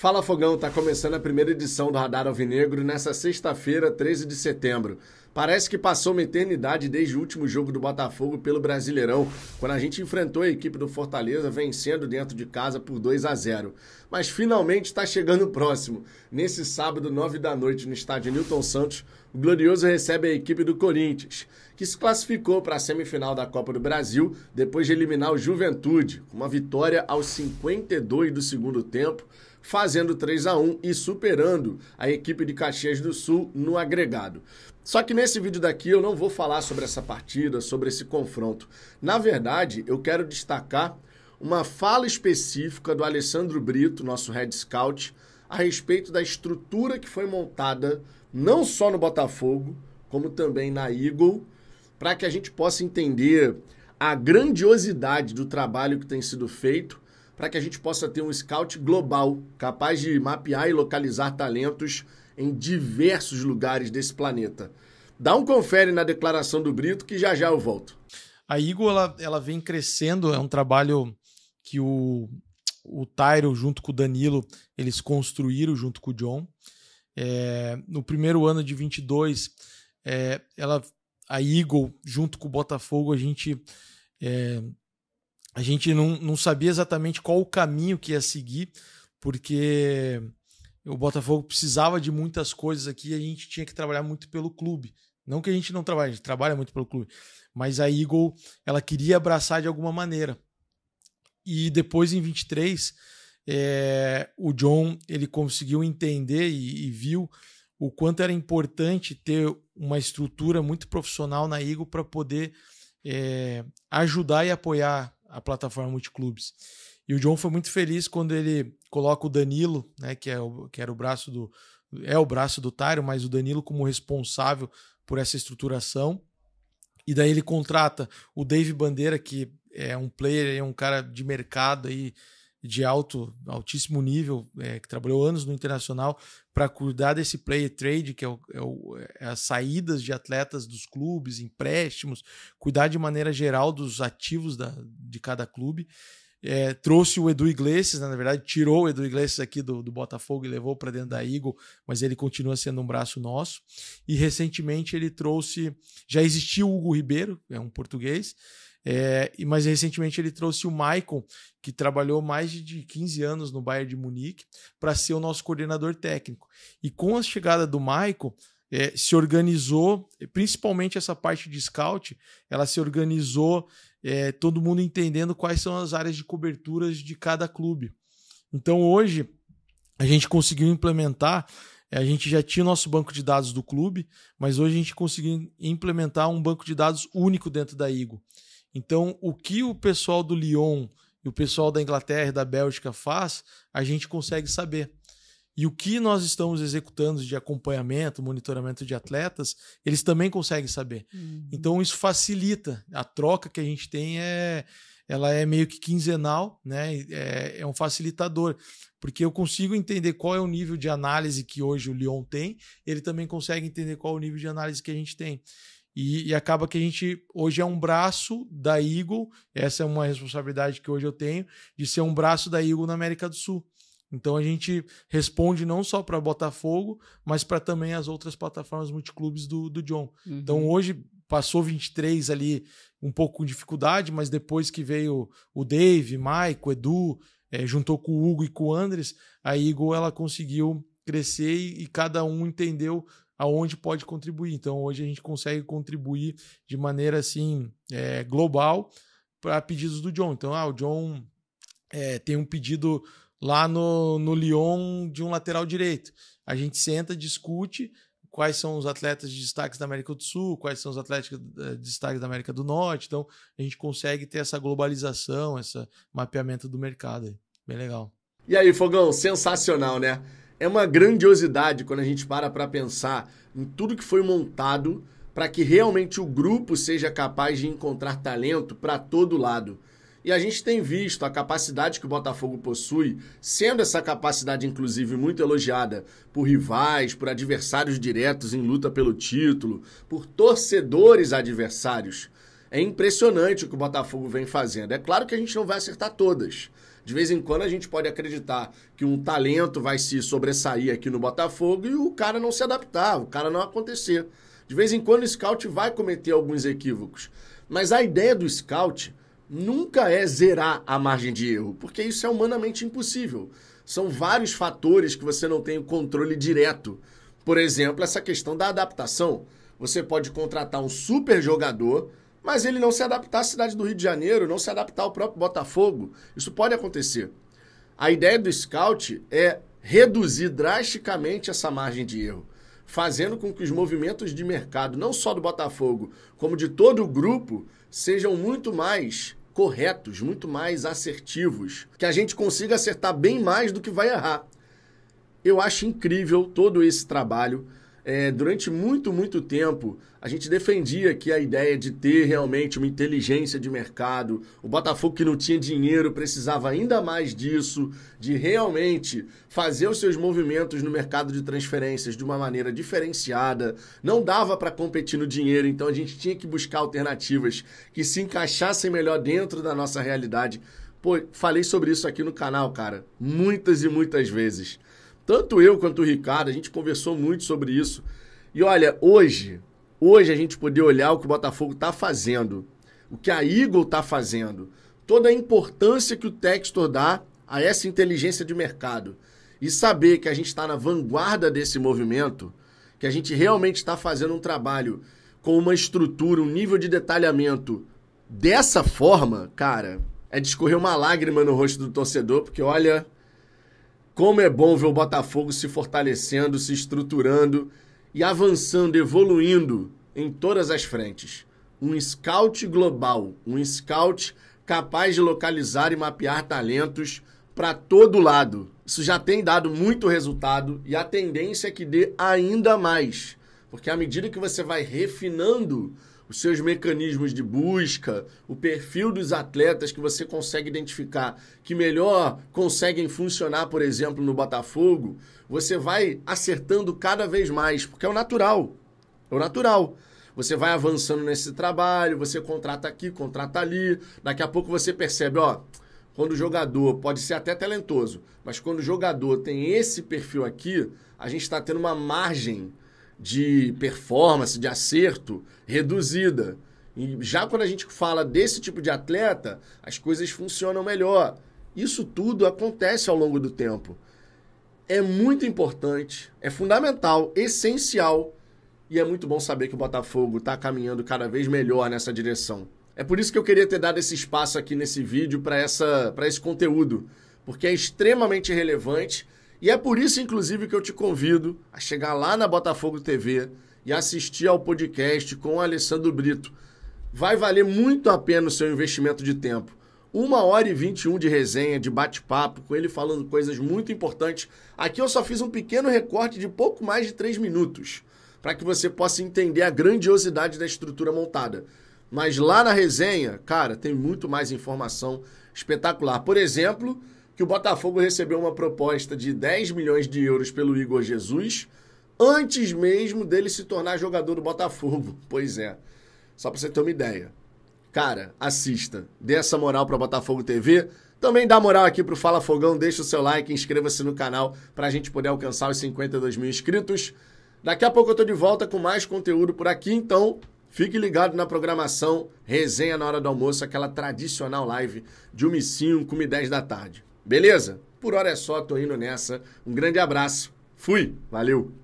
Fala Fogão, tá começando a primeira edição do Radar Alvinegro nessa sexta-feira, 13 de setembro. Parece que passou uma eternidade desde o último jogo do Botafogo pelo Brasileirão, quando a gente enfrentou a equipe do Fortaleza vencendo dentro de casa por 2 a 0. Mas finalmente está chegando o próximo. Nesse sábado, 9 da noite, no estádio Newton Santos, o Glorioso recebe a equipe do Corinthians, que se classificou para a semifinal da Copa do Brasil depois de eliminar o Juventude, uma vitória aos 52 do segundo tempo fazendo 3 a 1 e superando a equipe de Caxias do Sul no agregado. Só que nesse vídeo daqui eu não vou falar sobre essa partida, sobre esse confronto. Na verdade, eu quero destacar uma fala específica do Alessandro Brito, nosso head scout, a respeito da estrutura que foi montada não só no Botafogo, como também na Eagle, para que a gente possa entender a grandiosidade do trabalho que tem sido feito para que a gente possa ter um scout global capaz de mapear e localizar talentos em diversos lugares desse planeta. Dá um confere na declaração do Brito que já já eu volto. A Eagle ela, ela vem crescendo, é um trabalho que o, o Tyro junto com o Danilo eles construíram junto com o John. É, no primeiro ano de 22, é, ela, a Eagle junto com o Botafogo, a gente é, a gente não, não sabia exatamente qual o caminho que ia seguir, porque o Botafogo precisava de muitas coisas aqui e a gente tinha que trabalhar muito pelo clube. Não que a gente não trabalhe, a gente trabalha muito pelo clube. Mas a Eagle, ela queria abraçar de alguma maneira. E depois, em 23, é, eh, o John ele conseguiu entender e, e viu o quanto era importante ter uma estrutura muito profissional na Eagle para poder é, ajudar e apoiar a plataforma Multiclubes. E o John foi muito feliz quando ele coloca o Danilo, né, que, é o, que era o braço do. é o braço do Tário, mas o Danilo como responsável por essa estruturação. E daí ele contrata o Dave Bandeira, que é um player, é um cara de mercado aí, de alto, altíssimo nível, é, que trabalhou anos no internacional, para cuidar desse player trade, que é, o, é, o, é, as saídas de atletas dos clubes, empréstimos, cuidar de maneira geral dos ativos da, de cada clube. É, trouxe o Edu Iglesias, né, na verdade, tirou o Edu Iglesias aqui do, do Botafogo e levou para dentro da Eagle, mas ele continua sendo um braço nosso. E recentemente ele trouxe. Já existiu o Hugo Ribeiro, é um português, é, mas recentemente ele trouxe o Maicon, que trabalhou mais de 15 anos no Bayern de Munique, para ser o nosso coordenador técnico. E com a chegada do Maicon, é, se organizou, principalmente essa parte de scout, ela se organizou, é, todo mundo entendendo quais são as áreas de coberturas de cada clube. Então hoje a gente conseguiu implementar é, a gente já tinha o nosso banco de dados do clube, mas hoje a gente conseguiu implementar um banco de dados único dentro da Igo. Então, o que o pessoal do Lyon e o pessoal da Inglaterra e da Bélgica faz, a gente consegue saber. E o que nós estamos executando de acompanhamento, monitoramento de atletas, eles também conseguem saber. Uhum. Então isso facilita. A troca que a gente tem é ela é meio que quinzenal, né? É, é um facilitador, porque eu consigo entender qual é o nível de análise que hoje o Lyon tem, ele também consegue entender qual é o nível de análise que a gente tem. E, e, acaba que a gente hoje é um braço da Eagle, essa é uma responsabilidade que hoje eu tenho, de ser um braço da Eagle na América do Sul. Então a gente responde não só para Botafogo, mas para também as outras plataformas multiclubes do, do John. Uhum. Então hoje passou 23 ali um pouco com dificuldade, mas depois que veio o Dave, o Edu, é, juntou com o Hugo e com o Andres, a Eagle ela conseguiu crescer e, e cada um entendeu aonde pode contribuir. Então, hoje a gente consegue contribuir de maneira assim é, global para pedidos do John. Então, ah, o John é, tem um pedido lá no, no Lyon de um lateral direito. A gente senta, discute quais são os atletas de destaque da América do Sul, quais são os atletas é, de destaque da América do Norte. Então, a gente consegue ter essa globalização, esse mapeamento do mercado. Bem legal. E aí, Fogão, sensacional, né? é uma grandiosidade quando a gente para para pensar em tudo que foi montado para que realmente o grupo seja capaz de encontrar talento para todo lado. E a gente tem visto a capacidade que o Botafogo possui, sendo essa capacidade, inclusive, muito elogiada por rivais, por adversários diretos em luta pelo título, por torcedores adversários. É impressionante o que o Botafogo vem fazendo. É claro que a gente não vai acertar todas, de vez em quando a gente pode acreditar que um talento vai se sobressair aqui no Botafogo e o cara não se adaptar, o cara não acontecer. De vez em quando o scout vai cometer alguns equívocos. Mas a ideia do scout nunca é zerar a margem de erro, porque isso é humanamente impossível. São vários fatores que você não tem o controle direto. Por exemplo, essa questão da adaptação. Você pode contratar um super jogador mas ele não se adaptar à cidade do Rio de Janeiro, não se adaptar ao próprio Botafogo. Isso pode acontecer. A ideia do scout é reduzir drasticamente essa margem de erro, fazendo com que os movimentos de mercado, não só do Botafogo, como de todo o grupo, sejam muito mais corretos, muito mais assertivos, que a gente consiga acertar bem mais do que vai errar. Eu acho incrível todo esse trabalho é, durante muito, muito tempo, a gente defendia que a ideia de ter realmente uma inteligência de mercado, o Botafogo que não tinha dinheiro precisava ainda mais disso, de realmente fazer os seus movimentos no mercado de transferências de uma maneira diferenciada. Não dava para competir no dinheiro, então a gente tinha que buscar alternativas que se encaixassem melhor dentro da nossa realidade. Pô, falei sobre isso aqui no canal, cara, muitas e muitas vezes. Tanto eu quanto o Ricardo, a gente conversou muito sobre isso. E olha, hoje, hoje a gente poder olhar o que o Botafogo está fazendo, o que a Eagle está fazendo, toda a importância que o Textor dá a essa inteligência de mercado e saber que a gente está na vanguarda desse movimento, que a gente realmente está fazendo um trabalho com uma estrutura, um nível de detalhamento dessa forma, cara, é descorrer uma lágrima no rosto do torcedor, porque olha, como é bom ver o Botafogo se fortalecendo, se estruturando e avançando, evoluindo em todas as frentes. Um scout global, um scout capaz de localizar e mapear talentos para todo lado. Isso já tem dado muito resultado e a tendência é que dê ainda mais. Porque à medida que você vai refinando os seus mecanismos de busca, o perfil dos atletas que você consegue identificar que melhor conseguem funcionar, por exemplo, no Botafogo, você vai acertando cada vez mais, porque é o natural. É o natural. Você vai avançando nesse trabalho, você contrata aqui, contrata ali, daqui a pouco você percebe, ó, quando o jogador pode ser até talentoso, mas quando o jogador tem esse perfil aqui, a gente está tendo uma margem de performance, de acerto reduzida. E já quando a gente fala desse tipo de atleta, as coisas funcionam melhor. Isso tudo acontece ao longo do tempo. É muito importante, é fundamental, essencial. E é muito bom saber que o Botafogo está caminhando cada vez melhor nessa direção. É por isso que eu queria ter dado esse espaço aqui nesse vídeo para esse conteúdo, porque é extremamente relevante e é por isso, inclusive, que eu te convido a chegar lá na Botafogo TV e assistir ao podcast com o Alessandro Brito. Vai valer muito a pena o seu investimento de tempo. Uma hora e 21 de resenha, de bate-papo, com ele falando coisas muito importantes. Aqui eu só fiz um pequeno recorte de pouco mais de três minutos, para que você possa entender a grandiosidade da estrutura montada. Mas lá na resenha, cara, tem muito mais informação espetacular. Por exemplo, que o Botafogo recebeu uma proposta de 10 milhões de euros pelo Igor Jesus antes mesmo dele se tornar jogador do Botafogo. Pois é. Só para você ter uma ideia. Cara, assista. Dê essa moral para Botafogo TV. Também dá moral aqui pro Fala Fogão, deixa o seu like, inscreva-se no canal para a gente poder alcançar os 52 mil inscritos. Daqui a pouco eu tô de volta com mais conteúdo por aqui, então fique ligado na programação Resenha na Hora do Almoço, aquela tradicional live de 1h05, 1h10 da tarde. Beleza? Por hora é só, tô indo nessa. Um grande abraço. Fui, valeu!